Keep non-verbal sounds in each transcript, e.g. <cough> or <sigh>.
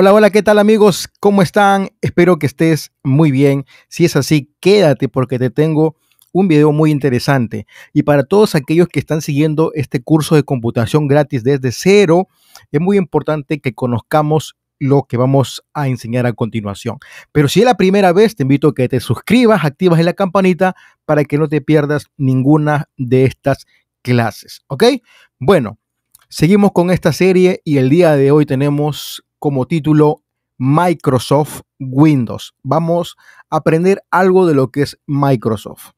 Hola, hola, ¿qué tal amigos? ¿Cómo están? Espero que estés muy bien. Si es así, quédate porque te tengo un video muy interesante. Y para todos aquellos que están siguiendo este curso de computación gratis desde cero, es muy importante que conozcamos lo que vamos a enseñar a continuación. Pero si es la primera vez, te invito a que te suscribas, activas la campanita para que no te pierdas ninguna de estas clases. ¿Ok? Bueno, seguimos con esta serie y el día de hoy tenemos como título Microsoft Windows. Vamos a aprender algo de lo que es Microsoft.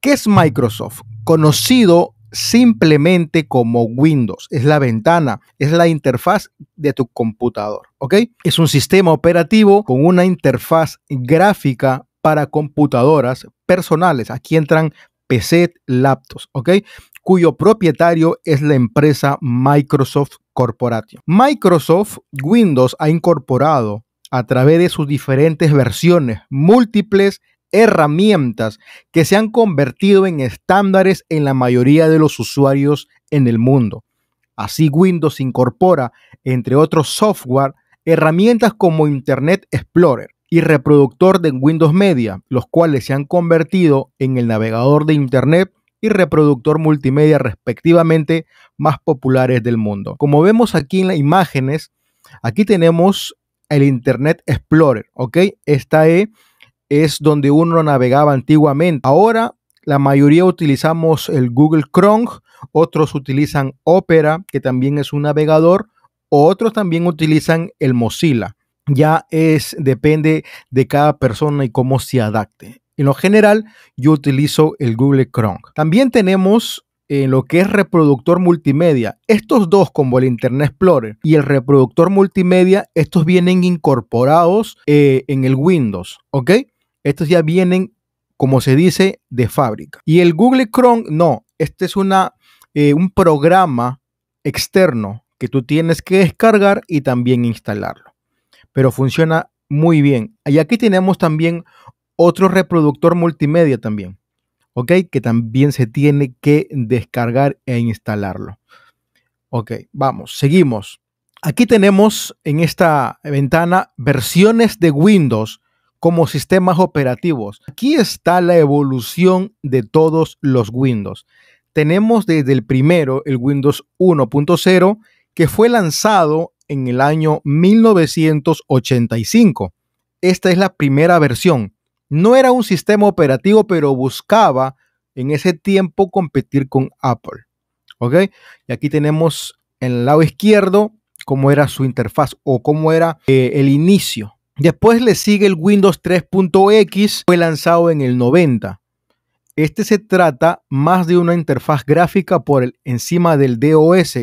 ¿Qué es Microsoft? Conocido simplemente como Windows. Es la ventana, es la interfaz de tu computador. ¿Ok? Es un sistema operativo con una interfaz gráfica para computadoras personales. Aquí entran PC, laptops, ¿ok? Cuyo propietario es la empresa Microsoft Microsoft Windows ha incorporado a través de sus diferentes versiones múltiples herramientas que se han convertido en estándares en la mayoría de los usuarios en el mundo. Así Windows incorpora, entre otros software, herramientas como Internet Explorer y reproductor de Windows Media, los cuales se han convertido en el navegador de Internet y reproductor multimedia respectivamente más populares del mundo. Como vemos aquí en las imágenes, aquí tenemos el Internet Explorer, ¿ok? Esta es, es donde uno navegaba antiguamente. Ahora la mayoría utilizamos el Google Chrome, otros utilizan Opera, que también es un navegador, otros también utilizan el Mozilla. Ya es, depende de cada persona y cómo se adapte. En lo general, yo utilizo el Google Chrome. También tenemos en eh, lo que es reproductor multimedia. Estos dos, como el Internet Explorer y el reproductor multimedia, estos vienen incorporados eh, en el Windows, ¿ok? Estos ya vienen, como se dice, de fábrica. Y el Google Chrome, no, este es una, eh, un programa externo que tú tienes que descargar y también instalarlo. Pero funciona muy bien. Y aquí tenemos también otro reproductor multimedia también, ¿ok? Que también se tiene que descargar e instalarlo. Ok, vamos, seguimos. Aquí tenemos en esta ventana versiones de Windows como sistemas operativos. Aquí está la evolución de todos los Windows. Tenemos desde el primero, el Windows 1.0, que fue lanzado en el año 1985. Esta es la primera versión. No era un sistema operativo, pero buscaba en ese tiempo competir con Apple. ¿Ok? Y aquí tenemos en el lado izquierdo cómo era su interfaz o cómo era eh, el inicio. Después le sigue el Windows 3.x, fue lanzado en el 90. Este se trata más de una interfaz gráfica por encima del DOS.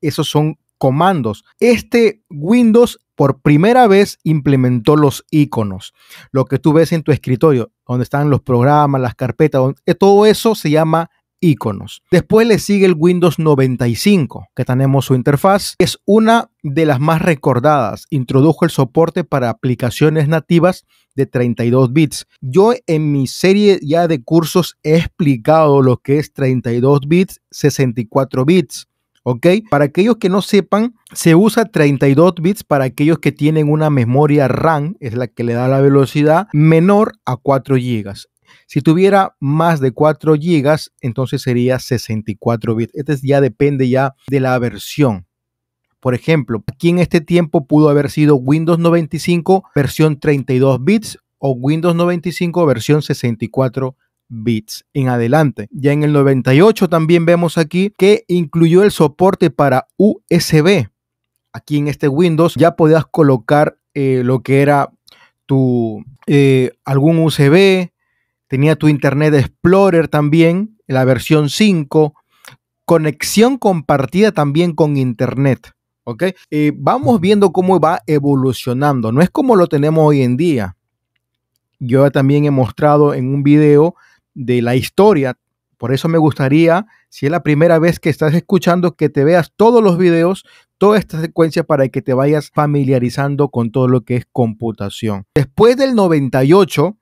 Esos son comandos. Este Windows por primera vez implementó los iconos. Lo que tú ves en tu escritorio, donde están los programas, las carpetas, eh, todo eso se llama iconos. Después le sigue el Windows 95, que tenemos su interfaz. Es una de las más recordadas. Introdujo el soporte para aplicaciones nativas de 32 bits. Yo en mi serie ya de cursos he explicado lo que es 32 bits, 64 bits. ¿ok? Para aquellos que no sepan, se usa 32 bits para aquellos que tienen una memoria RAM, es la que le da la velocidad, menor a 4 GB. Si tuviera más de 4 GB, entonces sería 64 bits. Este ya depende ya de la versión. Por ejemplo, aquí en este tiempo pudo haber sido Windows 95 versión 32 bits o Windows 95 versión 64 bits bits en adelante. Ya en el 98 también vemos aquí que incluyó el soporte para USB. Aquí en este Windows ya podías colocar eh, lo que era tu eh, algún USB, tenía tu Internet Explorer también, la versión 5, conexión compartida también con Internet. ¿Ok? vamos viendo cómo va evolucionando. No es como lo tenemos hoy en día. Yo también he mostrado en un video de la historia. Por eso me gustaría, si es la primera vez que estás escuchando, que te veas todos los videos, toda esta secuencia para que te vayas familiarizando con todo lo que es computación. Después del 98,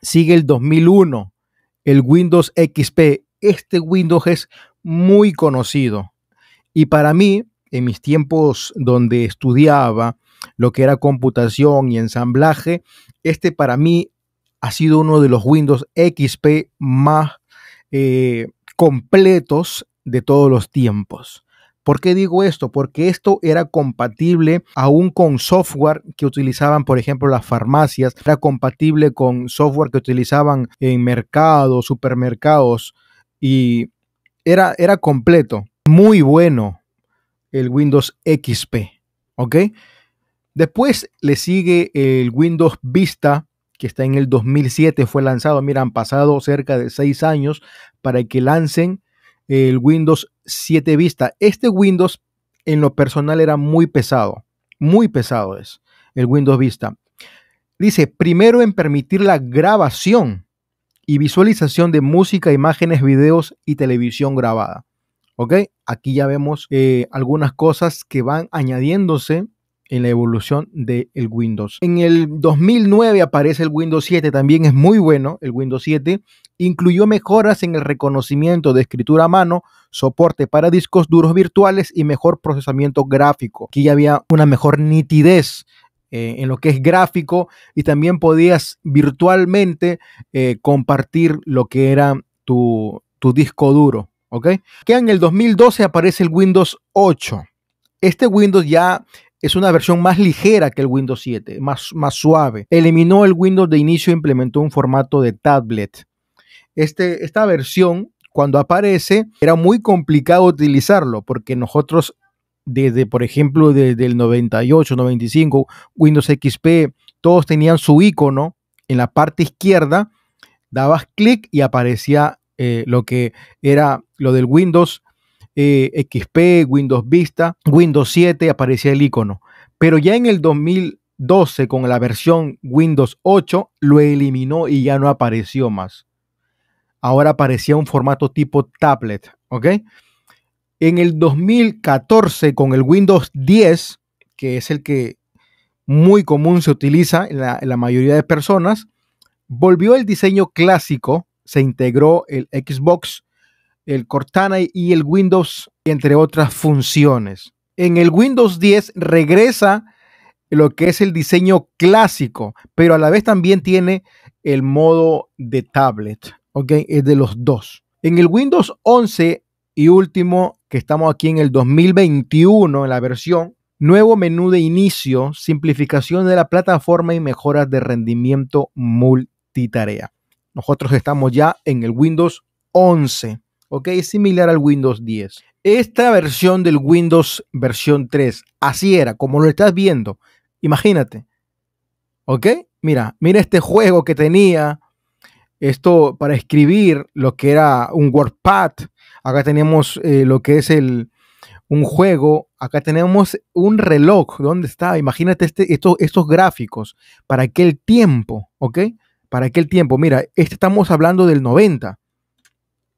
sigue el 2001, el Windows XP. Este Windows es muy conocido. Y para mí, en mis tiempos donde estudiaba lo que era computación y ensamblaje, este para mí ha sido uno de los Windows XP más eh, completos de todos los tiempos. ¿Por qué digo esto? Porque esto era compatible aún con software que utilizaban, por ejemplo, las farmacias, era compatible con software que utilizaban en mercados, supermercados, y era, era completo, muy bueno el Windows XP, ¿ok? Después le sigue el Windows Vista que está en el 2007, fue lanzado. Mira, han pasado cerca de seis años para que lancen el Windows 7 Vista. Este Windows, en lo personal, era muy pesado. Muy pesado es el Windows Vista. Dice, primero en permitir la grabación y visualización de música, imágenes, videos y televisión grabada. ¿Ok? Aquí ya vemos eh, algunas cosas que van añadiéndose en la evolución del Windows. En el 2009 aparece el Windows 7, también es muy bueno el Windows 7. Incluyó mejoras en el reconocimiento de escritura a mano, soporte para discos duros virtuales y mejor procesamiento gráfico. Aquí ya había una mejor nitidez eh, en lo que es gráfico y también podías virtualmente eh, compartir lo que era tu, disco duro. ¿ok? Que en el 2012 aparece el Windows 8. Este Windows ya es una versión más ligera que el Windows 7, más, más suave. Eliminó el Windows de inicio e implementó un formato de tablet. Este, esta versión, cuando aparece, era muy complicado utilizarlo porque nosotros, desde, por ejemplo, desde el 98, 95, Windows XP, todos tenían su icono en la parte izquierda, dabas clic y aparecía eh, lo que era lo del Windows eh, XP, Windows Vista, Windows 7 aparecía el icono. Pero ya en el 2012 con la versión Windows 8 lo eliminó y ya no apareció más. Ahora aparecía un formato tipo tablet, ¿ok? En el 2014 con el Windows 10, que es el que muy común se utiliza en la mayoría de personas, volvió el diseño clásico, se integró el Xbox el Cortana y el Windows, entre otras funciones. En el Windows 10 regresa lo que es el diseño clásico, pero a la vez también tiene el modo de tablet, ¿ok? Es de los dos. En el Windows 11 y último, que estamos aquí en el 2021 en la versión, nuevo menú de inicio, simplificación de la plataforma y mejoras de rendimiento multitarea. Nosotros estamos ya en el Windows 11. ¿ok? Es similar al Windows 10. Esta versión del Windows versión 3, así era, como lo estás viendo. Imagínate, ¿ok? Mira, mira este juego que tenía, esto para escribir lo que era un WordPad. Acá tenemos eh, lo que es el, un juego. Acá tenemos un reloj. ¿Dónde está? Imagínate este, estos, estos gráficos para aquel tiempo, ¿ok? Para aquel tiempo. Mira, este estamos hablando del 90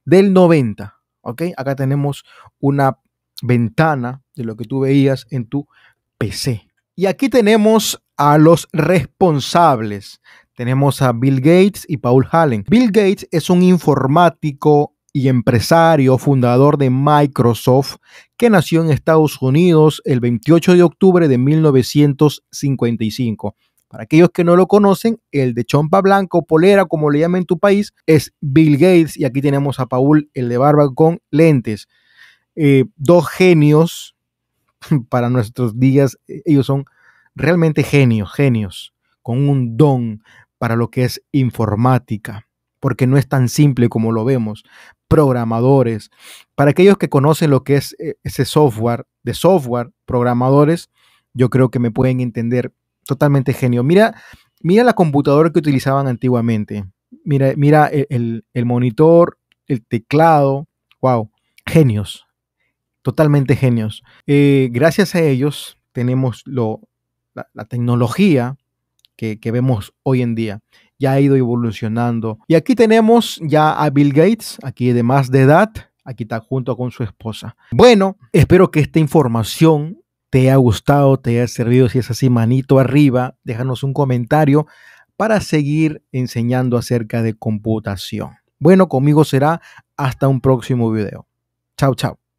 del 90. ¿Ok? Acá tenemos una ventana de lo que tú veías en tu PC. Y aquí tenemos a los responsables. Tenemos a Bill Gates y Paul Hallen. Bill Gates es un informático y empresario fundador de Microsoft, que nació en Estados Unidos el 28 de octubre de 1955. Para aquellos que no lo conocen, el de chompa blanca o polera, como le llaman en tu país, es Bill Gates. Y aquí tenemos a Paul, el de barba con lentes. Eh, dos genios <laughs> para nuestros días. Eh, ellos son realmente genios, genios, con un don para lo que es informática, porque no es tan simple como lo vemos. Programadores, para aquellos que conocen lo que es eh, ese software, de software, programadores, yo creo que me pueden entender totalmente genio. Mira, mira la computadora que utilizaban antiguamente. Mira, mira el, monitor, el teclado. Wow, genios. Totalmente genios. Eh, gracias a ellos tenemos lo, la, tecnología que, que vemos hoy en día ya ha ido evolucionando. Y aquí tenemos ya a Bill Gates, aquí de más de edad, aquí está junto con su esposa. Bueno, espero que esta información te ha gustado, te ha servido. Si es así, manito arriba, déjanos un comentario para seguir enseñando acerca de computación. Bueno, conmigo será hasta un próximo video. Chao, chao.